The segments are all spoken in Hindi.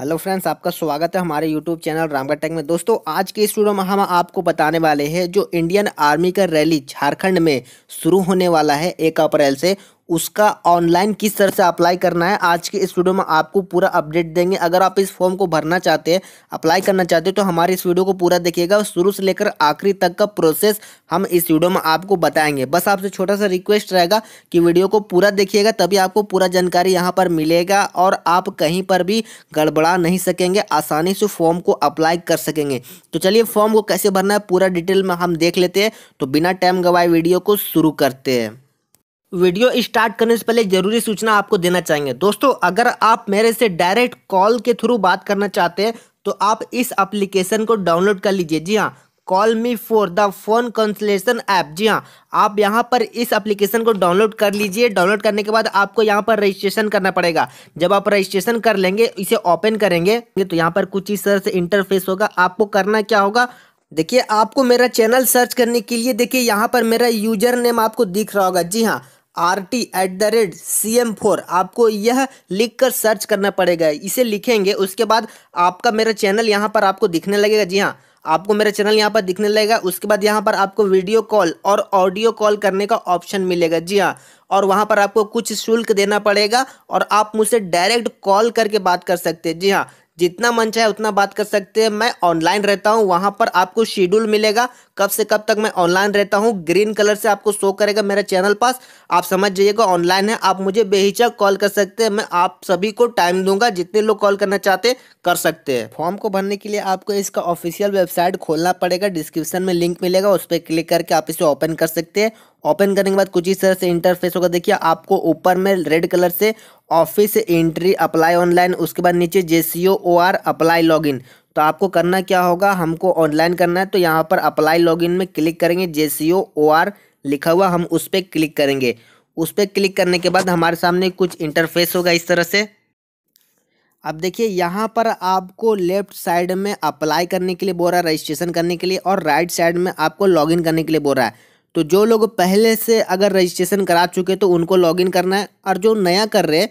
हेलो फ्रेंड्स आपका स्वागत है हमारे यूट्यूब चैनल रामगढ़ टेक में दोस्तों आज के इस वीडियो में हम आपको बताने वाले हैं जो इंडियन आर्मी का रैली झारखंड में शुरू होने वाला है एक अप्रैल से उसका ऑनलाइन किस तरह से अप्लाई करना है आज के इस वीडियो में आपको पूरा अपडेट देंगे अगर आप इस फॉर्म को भरना चाहते हैं अप्लाई करना चाहते हैं तो हमारे इस वीडियो को पूरा देखिएगा शुरू से लेकर आखिरी तक का प्रोसेस हम इस वीडियो में आपको बताएंगे बस आपसे छोटा सा रिक्वेस्ट रहेगा कि वीडियो को पूरा देखिएगा तभी आपको पूरा जानकारी यहाँ पर मिलेगा और आप कहीं पर भी गड़बड़ा नहीं सकेंगे आसानी से फॉर्म को अप्लाई कर सकेंगे तो चलिए फॉर्म को कैसे भरना है पूरा डिटेल में हम देख लेते हैं तो बिना टाइम गवाए वीडियो को शुरू करते हैं वीडियो स्टार्ट करने से पहले ज़रूरी सूचना आपको देना चाहेंगे दोस्तों अगर आप मेरे से डायरेक्ट कॉल के थ्रू बात करना चाहते हैं तो आप इस एप्लीकेशन को डाउनलोड कर लीजिए जी हाँ call me for the phone consultation app जी हाँ आप यहाँ पर इस एप्लीकेशन को डाउनलोड कर लीजिए डाउनलोड करने के बाद आपको यहाँ पर रजिस्ट्रेशन करना पड़ेगा जब आप रजिस्ट्रेशन कर लेंगे इसे ओपन करेंगे तो यहाँ पर कुछ इस तरह से इंटरफेस होगा आपको करना क्या होगा देखिए आपको मेरा चैनल सर्च करने के लिए देखिए यहाँ पर मेरा यूजर नेम आपको दिख रहा होगा जी हाँ R T at the rate C M four आपको यह लिखकर सर्च करना पड़ेगा इसे लिखेंगे उसके बाद आपका मेरा चैनल यहाँ पर आपको दिखने लगेगा जी हाँ आपको मेरा चैनल यहाँ पर दिखने लगेगा उसके बाद यहाँ पर आपको वीडियो कॉल और ऑडियो कॉल करने का ऑप्शन मिलेगा जी हाँ और वहाँ पर आपको कुछ शुल्क देना पड़ेगा और आप मुझसे डायरेक्ट कॉल करके बात कर सकते हैं जी हाँ जितना मन चाहे उतना बात कर सकते हैं मैं ऑनलाइन रहता हूँ वहाँ पर आपको शेड्यूल मिलेगा कब से कब तक मैं ऑनलाइन रहता हूँ ग्रीन कलर से आपको शो करेगा मेरा चैनल पास आप समझ जाइएगा ऑनलाइन है आप मुझे बेहिचक कॉल कर सकते हैं मैं आप सभी को टाइम दूंगा जितने लोग कॉल करना चाहते कर सकते हैं फॉर्म को भरने के लिए आपको इसका ऑफिशियल वेबसाइट खोलना पड़ेगा डिस्क्रिप्शन में लिंक मिलेगा उस पर क्लिक करके आप इसे ओपन कर सकते हैं ओपन करने के बाद कुछ इस तरह से इंटरफेस होगा देखिए आपको ऊपर में रेड कलर से ऑफिस एंट्री अप्लाई ऑनलाइन उसके बाद नीचे J C O O R apply login तो आपको करना क्या होगा हमको ऑनलाइन करना है तो यहाँ पर अप्लाई लॉगिन में क्लिक करेंगे जे सी ओ ओ आर लिखा हुआ हम उस पर क्लिक करेंगे उस पर क्लिक करने के बाद हमारे सामने कुछ इंटरफेस होगा इस तरह से अब देखिए यहाँ पर आपको लेफ्ट साइड में अप्लाई करने के लिए बोल रहा है रजिस्ट्रेशन करने के लिए और राइट साइड में आपको लॉगिन करने के लिए बोल रहा है तो जो लोग पहले से अगर रजिस्ट्रेशन करा चुके तो उनको लॉगिन करना है और जो नया कर रहे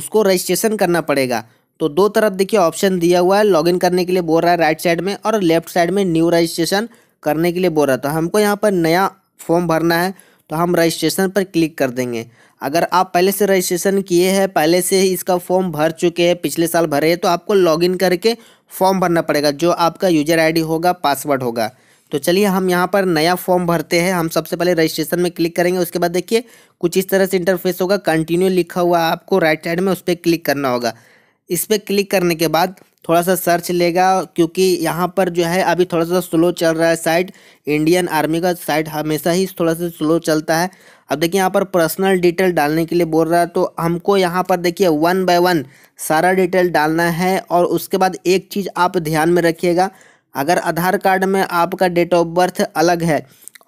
उसको रजिस्ट्रेशन करना पड़ेगा तो दो तरफ देखिए ऑप्शन दिया हुआ है लॉगिन करने के लिए बोल रहा है राइट साइड में और लेफ्ट साइड में न्यू रजिस्ट्रेशन करने के लिए बोल रहा है तो हमको यहाँ पर नया फॉर्म भरना है तो हम रजिस्ट्रेशन पर क्लिक कर देंगे अगर आप पहले से रजिस्ट्रेशन किए हैं पहले से ही इसका फॉर्म भर चुके हैं पिछले साल भरे हैं तो आपको लॉगिन करके फॉर्म भरना पड़ेगा जो आपका यूजर आईडी होगा पासवर्ड होगा तो चलिए हम यहाँ पर नया फॉर्म भरते हैं हम सबसे पहले रजिस्ट्रेशन में क्लिक करेंगे उसके बाद देखिए कुछ इस तरह से इंटरफेस होगा कंटिन्यू लिखा हुआ आपको राइट साइड में उस पर क्लिक करना होगा इस पर क्लिक करने के बाद थोड़ा सा सर्च लेगा क्योंकि यहाँ पर जो है अभी थोड़ा सा स्लो चल रहा है साइट इंडियन आर्मी का साइट हमेशा ही थोड़ा सा स्लो चलता है अब देखिए यहाँ पर पर्सनल डिटेल डालने के लिए बोल रहा है तो हमको यहाँ पर देखिए वन बाय वन सारा डिटेल डालना है और उसके बाद एक चीज़ आप ध्यान में रखिएगा अगर आधार कार्ड में आपका डेट ऑफ बर्थ अलग है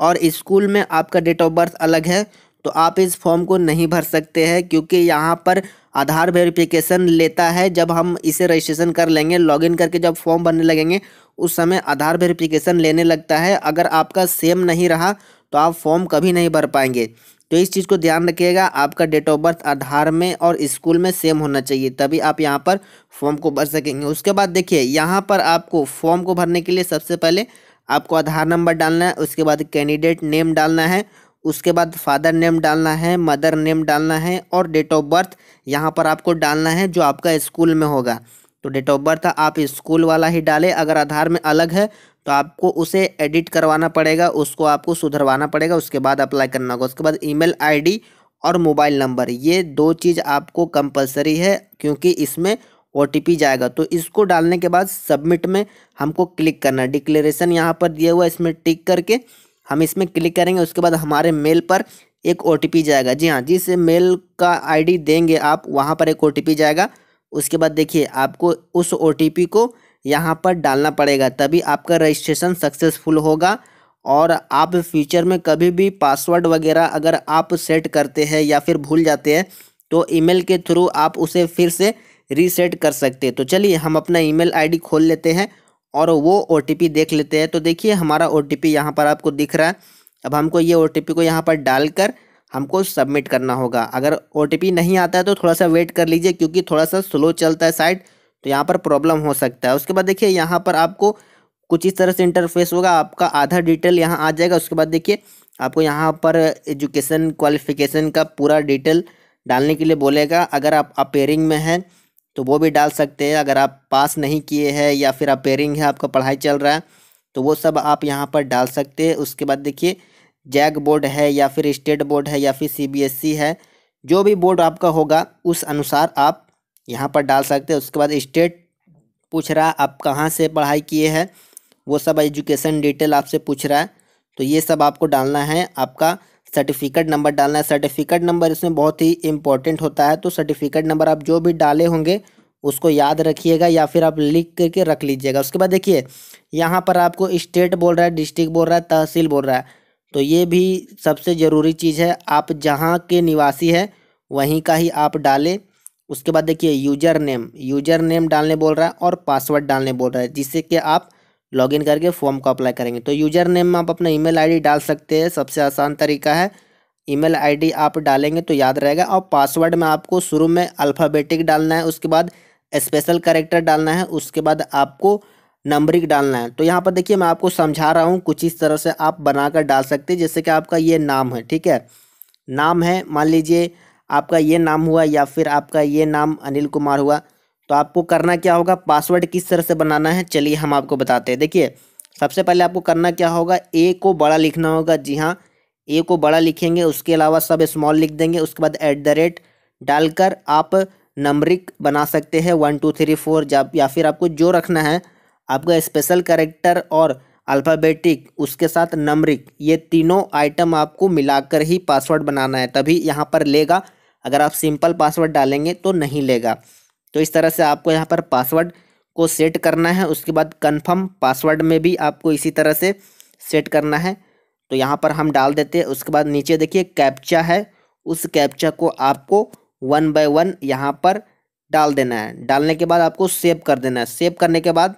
और स्कूल में आपका डेट ऑफ बर्थ अलग है तो आप इस फॉर्म को नहीं भर सकते हैं क्योंकि यहाँ पर आधार वेरिफिकेशन लेता है जब हम इसे रजिस्ट्रेशन कर लेंगे लॉगिन करके जब फॉर्म भरने लगेंगे उस समय आधार वेरिफिकेशन लेने लगता है अगर आपका सेम नहीं रहा तो आप फॉर्म कभी नहीं भर पाएंगे तो इस चीज़ को ध्यान रखिएगा आपका डेट ऑफ बर्थ आधार में और स्कूल में सेम होना चाहिए तभी आप यहाँ पर फॉर्म को भर सकेंगे उसके बाद देखिए यहाँ पर आपको फॉर्म को भरने के लिए सबसे पहले आपको आधार नंबर डालना है उसके बाद कैंडिडेट नेम डालना है उसके बाद फादर नेम डालना है मदर नेम डालना है और डेट ऑफ बर्थ यहाँ पर आपको डालना है जो आपका स्कूल में होगा तो डेट ऑफ बर्थ आप स्कूल वाला ही डालें अगर आधार में अलग है तो आपको उसे एडिट करवाना पड़ेगा उसको आपको सुधरवाना पड़ेगा उसके बाद अप्लाई करना होगा उसके बाद ईमेल आईडी और मोबाइल नंबर ये दो चीज़ आपको कंपलसरी है क्योंकि इसमें ओ जाएगा तो इसको डालने के बाद सबमिट में हमको क्लिक करना है डिक्लेरेशन यहाँ पर दिया हुआ है इसमें टिक करके हम इसमें क्लिक करेंगे उसके बाद हमारे मेल पर एक ओ जाएगा जी हाँ जिस मेल का आईडी देंगे आप वहाँ पर एक ओ जाएगा उसके बाद देखिए आपको उस ओ को यहाँ पर डालना पड़ेगा तभी आपका रजिस्ट्रेशन सक्सेसफुल होगा और आप फ्यूचर में कभी भी पासवर्ड वगैरह अगर आप सेट करते हैं या फिर भूल जाते हैं तो ईमेल के थ्रू आप उसे फिर से रीसेट कर सकते हैं तो चलिए हम अपना ईमेल आईडी खोल लेते हैं और वो ओ देख लेते हैं तो देखिए हमारा ओ टी पी यहाँ पर आपको दिख रहा है अब हमको ये ओ को यहाँ पर डालकर हमको सबमिट करना होगा अगर ओ नहीं आता है तो थोड़ा सा वेट कर लीजिए क्योंकि थोड़ा सा स्लो चलता है साइट तो यहाँ पर प्रॉब्लम हो सकता है उसके बाद देखिए यहाँ पर आपको कुछ इस तरह से इंटरफेस होगा आपका आधा डिटेल यहाँ आ जाएगा उसके बाद देखिए आपको यहाँ पर एजुकेशन क्वालिफिकेशन का पूरा डिटेल डालने के लिए बोलेगा अगर आप अपेयरिंग में हैं तो वो भी डाल सकते हैं अगर आप पास नहीं किए हैं या फिर अपेयरिंग है आपका पढ़ाई चल रहा है तो वो सब आप यहाँ पर डाल सकते हैं उसके बाद देखिए जैक बोर्ड है या फिर स्टेट बोर्ड है या फिर सी e है जो भी बोर्ड आपका होगा उस अनुसार आप यहाँ पर डाल सकते हैं उसके बाद स्टेट पूछ रहा है आप कहाँ से पढ़ाई किए हैं वो सब एजुकेशन डिटेल आपसे पूछ रहा है तो ये सब आपको डालना है आपका सर्टिफिकेट नंबर डालना है सर्टिफिकेट नंबर इसमें बहुत ही इंपॉर्टेंट होता है तो सर्टिफिकेट नंबर आप जो भी डाले होंगे उसको याद रखिएगा या फिर आप लिख करके रख लीजिएगा उसके बाद देखिए यहाँ पर आपको स्टेट बोल रहा है डिस्ट्रिक्ट बोल रहा है तहसील बोल रहा है तो ये भी सबसे ज़रूरी चीज़ है आप जहाँ के निवासी हैं वहीं का ही आप डालें उसके बाद देखिए यूजर नेम यूजर नेम डालने बोल रहा है और पासवर्ड डालने बोल रहा है जिससे कि आप लॉगिन करके फॉर्म को अप्लाई करेंगे तो यूजर नेम में आप अपना ईमेल आईडी डाल सकते हैं सबसे आसान तरीका है ईमेल आईडी आप डालेंगे तो याद रहेगा और पासवर्ड में आपको शुरू में अल्फ़ाबेटिक डालना है उसके बाद स्पेशल करेक्टर डालना है उसके बाद आपको नंबरिक डालना है तो यहाँ पर देखिए मैं आपको समझा रहा हूँ कुछ इस तरह से आप बनाकर डाल सकते हैं जैसे कि आपका ये नाम है ठीक है नाम है मान लीजिए आपका ये नाम हुआ या फिर आपका ये नाम अनिल कुमार हुआ तो आपको करना क्या होगा पासवर्ड किस तरह से बनाना है चलिए हम आपको बताते हैं देखिए सबसे पहले आपको करना क्या होगा ए को बड़ा लिखना होगा जी हाँ ए को बड़ा लिखेंगे उसके अलावा सब स्मॉल लिख देंगे उसके बाद एट द रेट डालकर आप नंबरिक बना सकते हैं वन टू थ्री फोर जब या फिर आपको जो रखना है आपका स्पेशल करेक्टर और अल्फ़ाबेटिक उसके साथ नंबरिक ये तीनों आइटम आपको मिलाकर ही पासवर्ड बनाना है तभी यहाँ पर लेगा अगर आप सिंपल पासवर्ड डालेंगे तो नहीं लेगा तो इस तरह से आपको यहाँ पर पासवर्ड को सेट करना है उसके बाद कन्फर्म पासवर्ड में भी आपको इसी तरह से सेट करना है तो यहाँ पर हम डाल देते हैं उसके बाद नीचे देखिए कैप्चा है उस कैप्चा को आपको वन बाय वन यहाँ पर डाल देना है डालने के बाद आपको सेव कर देना है सेव करने के बाद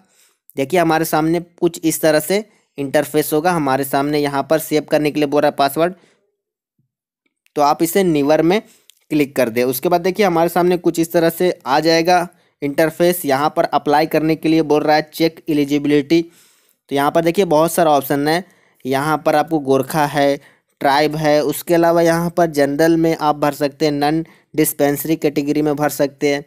देखिए हमारे सामने कुछ इस तरह से इंटरफेस होगा हमारे सामने यहाँ पर सेव करने के लिए बोल रहा है पासवर्ड तो आप इसे निवर में क्लिक कर दे उसके बाद देखिए हमारे सामने कुछ इस तरह से आ जाएगा इंटरफेस यहाँ पर अप्लाई करने के लिए बोल रहा है चेक एलिजिबिलिटी तो यहाँ पर देखिए बहुत सारा ऑप्शन है यहाँ पर आपको गोरखा है ट्राइब है उसके अलावा यहाँ पर जनरल में आप भर सकते हैं नन डिस्पेंसरी कैटेगरी में भर सकते हैं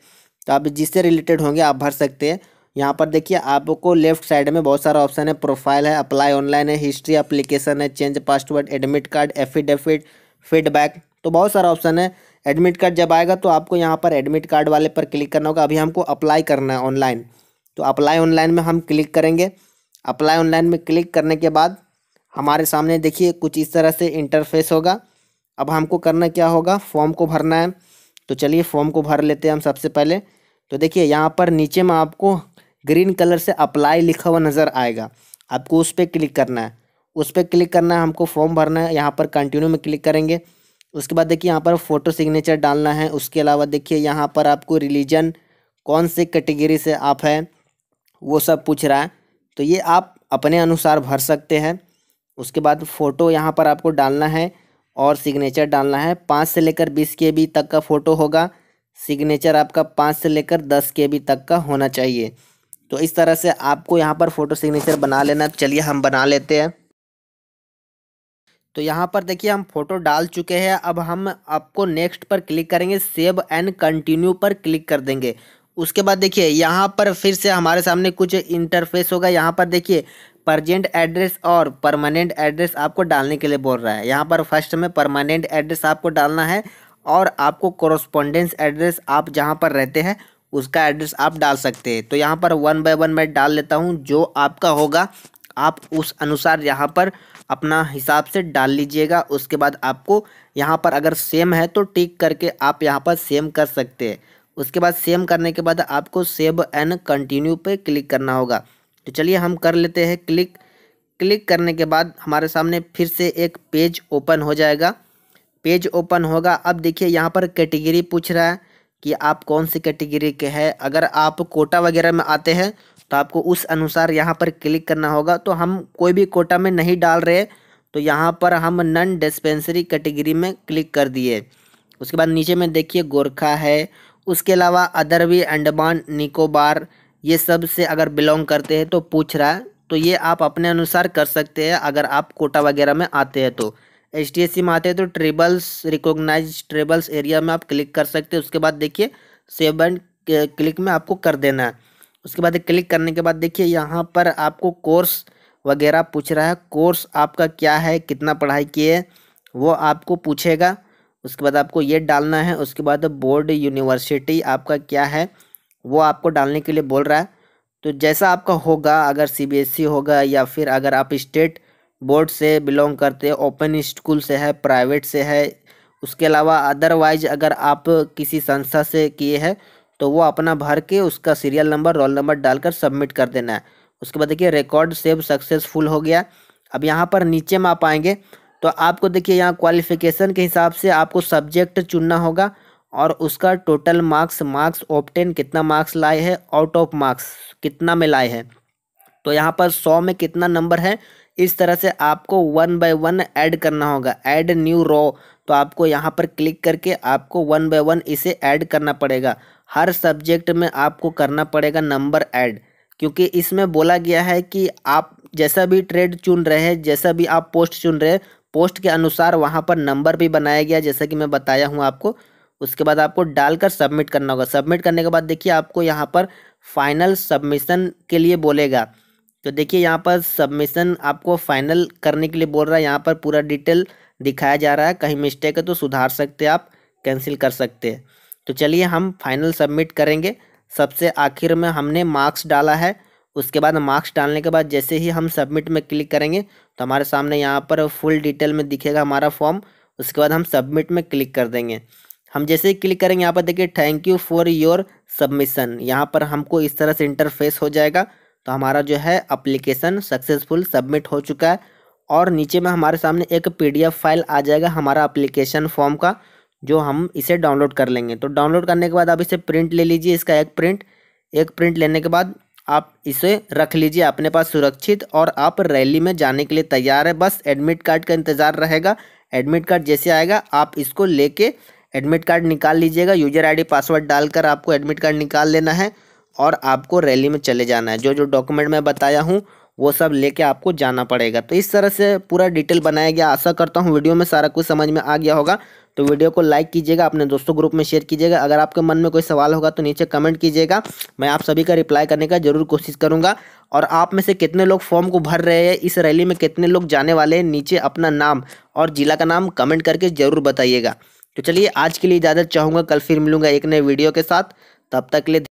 तो आप जिससे रिलेटेड होंगे आप भर सकते हैं यहाँ पर देखिए आपको लेफ्ट साइड में बहुत सारा ऑप्शन है प्रोफाइल है अप्लाई ऑनलाइन है हिस्ट्री अप्लीकेशन है change password admit card affidavit feedback तो बहुत सारा ऑप्शन है एडमिट कार्ड जब आएगा तो आपको यहाँ पर एडमिट कार्ड वाले पर क्लिक करना होगा अभी हमको अप्लाई करना है ऑनलाइन तो अप्लाई ऑनलाइन में हम क्लिक करेंगे अप्लाई ऑनलाइन में क्लिक करने के बाद हमारे सामने देखिए कुछ इस तरह से इंटरफेस होगा अब हमको करना क्या होगा फॉर्म को भरना है तो चलिए फॉर्म को भर लेते हैं हम सबसे पहले तो देखिए यहाँ पर नीचे में आपको ग्रीन कलर से अप्लाई लिखा हुआ नज़र आएगा आपको उस पर क्लिक करना है उस पर क्लिक करना है हमको फॉर्म भरना है यहाँ पर कंटिन्यू में क्लिक करेंगे उसके बाद देखिए यहाँ पर फ़ोटो सिग्नेचर डालना है उसके अलावा देखिए यहाँ पर आपको रिलीजन कौन से कैटेगरी से आप हैं वो सब पूछ रहा है तो ये आप अपने अनुसार भर सकते हैं उसके बाद फ़ोटो यहाँ पर आपको डालना है और सिग्नेचर डालना है पाँच से लेकर बीस के बी तक का फ़ोटो होगा सिग्नेचर आपका पाँच से लेकर दस के बी तक का होना चाहिए तो इस तरह से आपको यहाँ पर फ़ोटो सिग्नेचर बना लेना चलिए हम बना लेते हैं तो यहाँ पर देखिए हम फोटो डाल चुके हैं अब हम आपको नेक्स्ट पर क्लिक करेंगे सेव एंड कंटिन्यू पर क्लिक कर देंगे उसके बाद देखिए यहाँ पर फिर से हमारे सामने कुछ इंटरफेस होगा यहाँ पर देखिए परजेंट एड्रेस और परमानेंट एड्रेस आपको डालने के लिए बोल रहा है यहाँ पर फर्स्ट में परमानेंट एड्रेस आपको डालना है और आपको कॉरस्पॉन्डेंस एड्रेस आप जहाँ पर रहते हैं उसका एड्रेस आप डाल सकते हैं तो यहाँ पर वन बाय वन मैं डाल लेता हूँ जो आपका होगा आप उस अनुसार यहाँ पर अपना हिसाब से डाल लीजिएगा उसके बाद आपको यहाँ पर अगर सेम है तो टिक करके आप यहाँ पर सेम कर सकते हैं उसके बाद सेम करने के बाद आपको सेव एंड कंटिन्यू पे क्लिक करना होगा तो चलिए हम कर लेते हैं क्लिक क्लिक करने के बाद हमारे सामने फिर से एक पेज ओपन हो जाएगा पेज ओपन होगा अब देखिए यहाँ पर कैटेगरी पूछ रहा है कि आप कौन सी कैटेगरी के हैं अगर आप कोटा वगैरह में आते हैं तो आपको उस अनुसार यहाँ पर क्लिक करना होगा तो हम कोई भी कोटा में नहीं डाल रहे तो यहाँ पर हम नन डिस्पेंसरी कैटेगरी में क्लिक कर दिए उसके बाद नीचे में देखिए गोरखा है उसके अलावा अदर भी अंडमान निकोबार ये सब से अगर बिलोंग करते हैं तो पूछ रहा है तो ये आप अपने अनुसार कर सकते हैं अगर आप कोटा वगैरह में आते हैं तो एच में आते हैं तो ट्रेबल्स रिकोगनाइज ट्रेबल्स एरिया में आप क्लिक कर सकते हैं उसके बाद देखिए सेवन क्लिक में आपको कर देना है उसके बाद क्लिक करने के बाद देखिए यहाँ पर आपको कोर्स वगैरह पूछ रहा है कोर्स आपका क्या है कितना पढ़ाई किए वो आपको पूछेगा उसके बाद आपको ये डालना है उसके बाद बोर्ड यूनिवर्सिटी आपका क्या है वो आपको डालने के लिए बोल रहा है तो जैसा आपका होगा अगर सीबीएसई e होगा या फिर अगर आप स्टेट बोर्ड से बिलोंग करते हैं ओपन स्कूल से है प्राइवेट से है उसके अलावा अदरवाइज अगर आप किसी संस्था से किए हैं तो वो अपना भर के उसका सीरियल नंबर रोल नंबर डालकर सबमिट कर देना है उसके बाद देखिए रिकॉर्ड सेव सक्सेसफुल हो गया अब यहाँ पर नीचे में आप आएंगे तो आपको देखिए यहाँ क्वालिफिकेशन के हिसाब से आपको सब्जेक्ट चुनना होगा और उसका टोटल मार्क्स मार्क्स ऑप्टेन कितना मार्क्स लाए हैं आउट ऑफ मार्क्स कितना में लाए हैं तो यहाँ पर सौ में कितना नंबर है इस तरह से आपको वन बाय वन ऐड करना होगा ऐड न्यू रो तो आपको यहाँ पर क्लिक करके आपको वन बाय वन इसे ऐड करना पड़ेगा हर सब्जेक्ट में आपको करना पड़ेगा नंबर ऐड क्योंकि इसमें बोला गया है कि आप जैसा भी ट्रेड चुन रहे हैं जैसा भी आप पोस्ट चुन रहे हैं पोस्ट के अनुसार वहाँ पर नंबर भी बनाया गया जैसा कि मैं बताया हूँ आपको उसके बाद आपको डालकर सबमिट करना होगा सबमिट करने के बाद देखिए आपको यहाँ पर फाइनल सबमिशन के लिए बोलेगा तो देखिए यहाँ पर सबमिशन आपको फाइनल करने के लिए बोल रहा है यहाँ पर पूरा डिटेल दिखाया जा रहा है कहीं मिस्टेक है तो सुधार सकते आप कैंसिल कर सकते हैं तो चलिए हम फाइनल सबमिट करेंगे सबसे आखिर में हमने मार्क्स डाला है उसके बाद मार्क्स डालने के बाद जैसे ही हम सबमिट में क्लिक करेंगे तो हमारे सामने यहाँ पर फुल डिटेल में दिखेगा हमारा फॉर्म उसके बाद हम सबमिट में क्लिक कर देंगे हम जैसे ही क्लिक करेंगे यहाँ पर देखिए thank you for your submission यहाँ पर हमको इस तरह से इंटरफेस हो जाएगा तो हमारा जो है अप्लीकेशन सक्सेसफुल सबमिट हो चुका है और नीचे में हमारे सामने एक पी फाइल आ जाएगा हमारा अप्लीकेशन फॉर्म का जो हम इसे डाउनलोड कर लेंगे तो डाउनलोड करने के बाद आप इसे प्रिंट ले लीजिए इसका एक प्रिंट एक प्रिंट लेने के बाद आप इसे रख लीजिए अपने पास सुरक्षित और आप रैली में जाने के लिए तैयार है बस एडमिट कार्ड का इंतज़ार रहेगा एडमिट कार्ड जैसे आएगा आप इसको लेके एडमिट कार्ड निकाल लीजिएगा यूजर आईडी पासवर्ड डालकर आपको एडमिट कार्ड निकाल लेना है और आपको रैली में चले जाना है जो जो डॉक्यूमेंट मैं बताया हूँ वो सब लेके आपको जाना पड़ेगा तो इस तरह से पूरा डिटेल बनाया गया आशा करता हूँ वीडियो में सारा कुछ समझ में आ गया होगा तो वीडियो को लाइक कीजिएगा अपने दोस्तों ग्रुप में शेयर कीजिएगा अगर आपके मन में कोई सवाल होगा तो नीचे कमेंट कीजिएगा मैं आप सभी का रिप्लाई करने का जरूर कोशिश करूँगा और आप में से कितने लोग फॉर्म को भर रहे हैं इस रैली में कितने लोग जाने वाले हैं नीचे अपना नाम और ज़िला का नाम कमेंट करके ज़रूर बताइएगा तो चलिए आज के लिए इजाज़त चाहूँगा कल फिर मिलूँगा एक नए वीडियो के साथ तब तक के लिए